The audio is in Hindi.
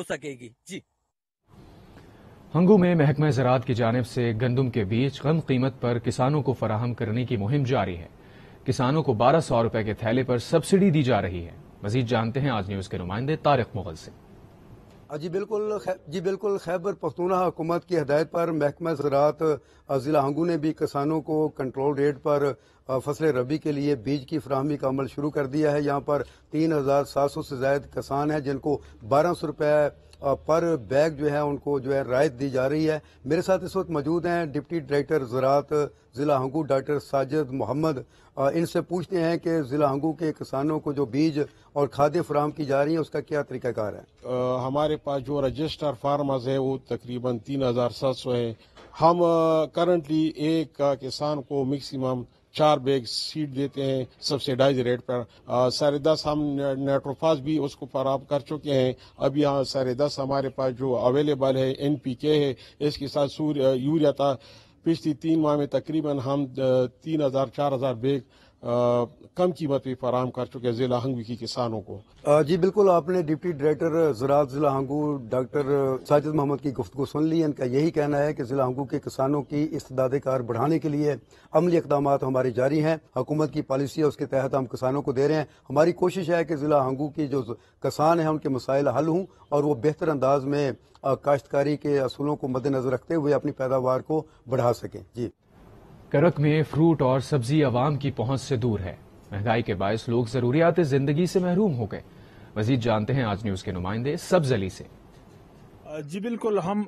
हो सकेगी जी हंगू में महकमा ज़रात की जानब से गंदम के बीज कम कीमत पर किसानों को फराहम करने की मुहिम जारी है किसानों को बारह सौ रुपए के थैले पर सब्सिडी दी जा रही है मजीद जानते हैं आज न्यूज के नुमाइंदे तारिक मुगल सिंह जी बिल्कुल जी बिल्कुल खैबर पख्तूना हुकूमत की हदायत पर महकमा ज़रात ज़िला हंगू ने भी किसानों को कंट्रोल रेट पर फसल रबी के लिए बीज की फ्राहमी का अमल शुरू कर दिया है यहाँ पर तीन हज़ार सात सौ से जायद किसान हैं जिनको बारह सौ रुपये पर बैग जो है उनको जो है रायत दी जा रही है मेरे साथ इस वक्त मौजूद हैं डिप्टी डायरेक्टर ज़रात ज़िला हंगू डॉक्टर साजिद मोहम्मद इनसे पूछते हैं कि ज़िला हंगू के किसानों को जो बीज और खादें फराम की जा रही है उसका क्या तरीक़ाकार है आ, हमारे पास जो रजिस्टर फार्मर्स है वो तकरीबन तीन हज़ार सात सौ है हम करंटली एक किसान को मैक्सिमम चार बैग सीड देते हैं सब्सिडाइज रेट पर सारे दस हम नाइट्रोफास भी उसको फराम कर चुके हैं अब यहाँ सारे दस हमारे पास जो अवेलेबल है एन पी के है इसके साथ सूर्य यूरिया था पिछली तीन माह में तकरीबन हम तीन हज़ार चार हज़ार बैग कम कीमत भी फराम कर चुके हैं जिला हंगवी के किसानों को जी बिल्कुल आपने डिप्टी डायरेक्टर ज़रात जिला हंगू डॉक्टर साजिद मोहम्मद की गुफ्तु सुन ली इनका यही कहना है कि जिला हंगू के किसानों की इस्ताद कार बढ़ाने के लिए अमली इकदाम हमारे जारी हैं हुकूमत की पॉलिसी है उसके तहत हम किसानों को दे रहे हैं हमारी कोशिश है कि जिला हंगू की जो किसान हैं उनके मसाइल हल हों और वो बेहतर अंदाज में काश्तकारी के असूलों को मद्देनजर रखते हुए अपनी पैदावार को बढ़ा सकें जी करक में फ्रूट और सब्जी आवाम की पहुंच से दूर है महंगाई के बायस लोग जरूरियात जिंदगी से महरूम हो गए मजीद जानते हैं आज न्यूज के नुमाइंदे सब्ज अली से जी बिल्कुल हम